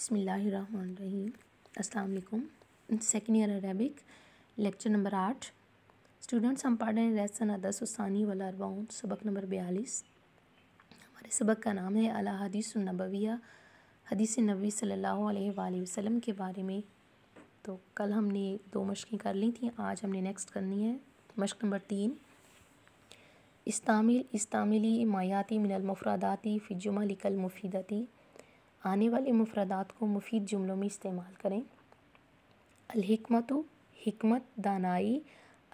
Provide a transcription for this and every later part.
बसमीम असलकुम second year Arabic lecture number आठ स्टूडेंट्स हम पढ़ रहे हैं रैसन अदस उसानी वाला अरबाउन सबक नंबर बयालीस हमारे सबक का नाम है अला हदीस नबविया हदीस नबी सल्लल्लाहु अलैहि वसल्लम के बारे में तो कल हमने दो मशक़ें कर ली थी आज हमने नेक्स्ट करनी है मशक नंबर तीन इस्तामिल इस्तामिली मायाती मिनल फ़िजुमा लिकल मुफीदती आने वाले मुफरदात को मुफीद जुमलों में इस्तेमाल करें अलहमतु हमत दानाई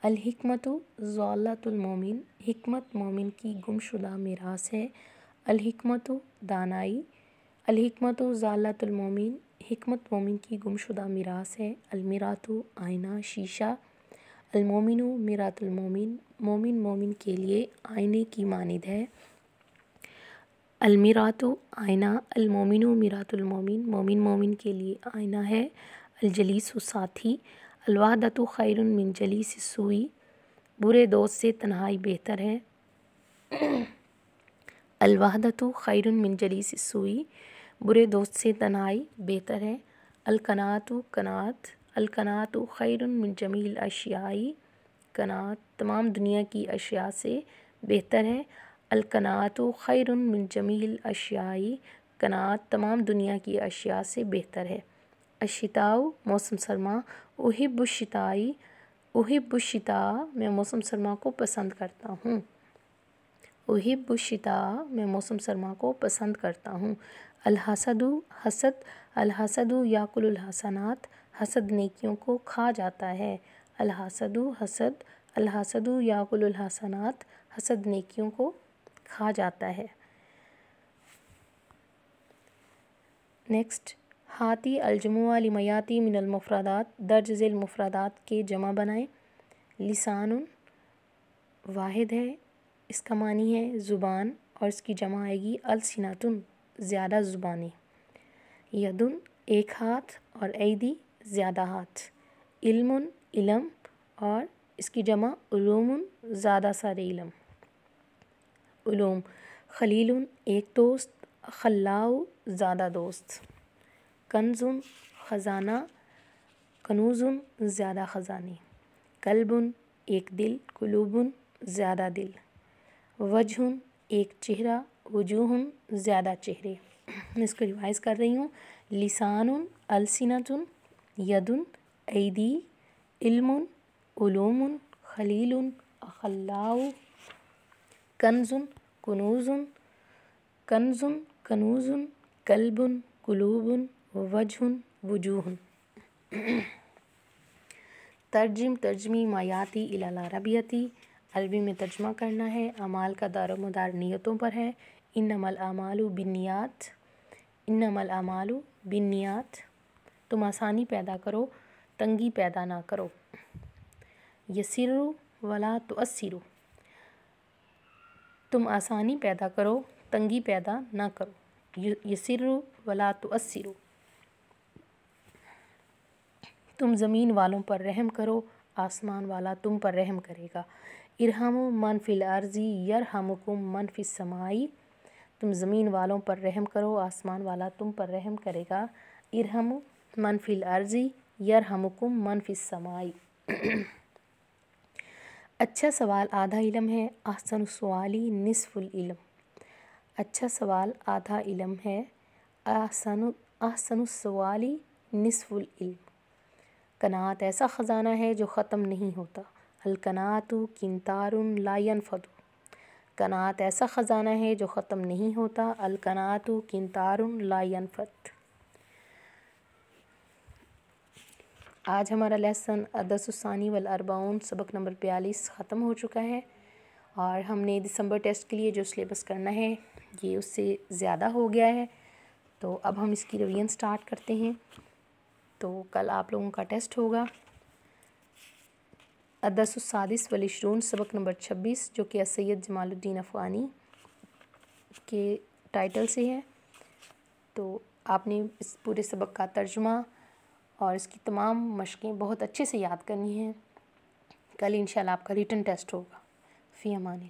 अलहमतु ज़ालतुलमोमिन हमत मोमिन की गुमशुदा मिरास है अलहमतु दानाई अलहमतु ज़ालतुलमोमिन हमत मोमिन की गुमशुदा मिरास है अलमरात आयना शीशा अलमोमिन मिरातुलमोमिन मोमिन मोमिन के लिए आईने की मानद है अलमीरात आयना अलमोमिन मीरातुलमोमिन मोमिन मोमिन के लिए आयना है अलजलीस साथी अलवादत खैर मिन जलीस सूई बुरे दोस्त से तन्हाई बेहतर है अलवादत खैर मिन जलीस सूई बुरे दोस्त से तन्हाई बेहतर है अलकनात कनात अलकनात खैर मिन जमील अशियाई कनात तमाम दुनिया की अशिया से बेहतर है अलकनात खैर जमील अशियाई कनात तमाम दुनिया की अशिया से बेहतर है अशिताओ मौसम सरमा उहिबुशिताई उहिबुशिता मैं मौसम सरमा को पसंद करता हूँ उहिबुशिता मैं मौसम सरमा को पसंद करता हूँ अलहसदु हसद अलहसदु याकुलहसनात हसद नेकियों को खा जाता है अलहसदु हसद अलहसदु याकुलहसनात हसद नेकियों को खा जाता है नेक्स्ट हाथी अलजमुआमयाती मिनलमफरादात दर्ज झेल मुफरादात के जमा बनाएं लिसान वाहिद है इसका मानी है ज़ुबान और इसकी जमा आएगी अलसिनातुन ज़्यादा ज़ुबानी यदुन एक हाथ और ऐदी ज़्यादा हाथ इल्मुन इलम और इसकी जमा उलूमुन ज़्यादा सारे इलम उलूम खलील एक दोस्त खल्लाउ ज़्यादा दोस्त कनज़ुन ख़जाना कनूजुन ज़्यादा ख़जानी कलबुन एक दिल कुलूबुन ज़्यादा दिल वजहुन एक चेहरा वजूहन ज़्यादा चेहरे मैं इसको रिवाइज़ कर रही हूँ लिसान अलसिनतुन यदुन ऐदी इल्मुन उलूमुन खलील अखलाऊ कन्जुन कुनूज़ुन कनज़ुन कनूज़ुन कल्बुन कुलूबुन वजहुन वजूहन तर्जम तर्जमी मायाती अरबियती अरबी में तर्जमा करना है अमाल का मदार नीयतों पर है इन अमल अमालू बिनियात इन अमल अमालू बिनियात तुम आसानी पैदा करो तंगी पैदा ना करो यसरु वला तो तुम आसानी पैदा करो तंगी पैदा ना करो यसिरु वला तो असिरु तुम ज़मीन वालों पर रहम करो आसमान वाला तुम पर रहम करेगा इरहम मन फिल अर्जी यरहमुकुम मन फिल समाई तुम ज़मीन वालों पर रहम करो आसमान वाला तुम पर रहम करेगा इरहम मन फिल अर्जी यरहमुकुम मन फिल समाई अच्छा सवाल आधा इलम है आसन सवाली निसफुल इलम अच्छा सवाल आधा इलम है आसन आसन सवाली निसफुल इलम कनात ऐसा ख़जाना है जो ख़त्म नहीं होता अलकनातु किन्तारुन लायन फतु कनात ऐसा ख़जाना है जो ख़त्म नहीं होता अलकनातु किन्तारुन लायन फत आज हमारा लेसन अदसुसानी वल अरबाउन सबक नंबर बयालीस ख़त्म हो चुका है और हमने दिसंबर टेस्ट के लिए जो सिलेबस करना है ये उससे ज़्यादा हो गया है तो अब हम इसकी रिवीजन स्टार्ट करते हैं तो कल आप लोगों का टेस्ट होगा अदसुसादिस वलीशरून सबक नंबर छब्बीस जो कि सैद जमालुद्दीन अफ़ानी के टाइटल से है तो आपने इस पूरे सबक का तर्जमा और इसकी तमाम मशक़ें बहुत अच्छे से याद करनी हैं कल इन आपका रिटर्न टेस्ट होगा फ़ी अमान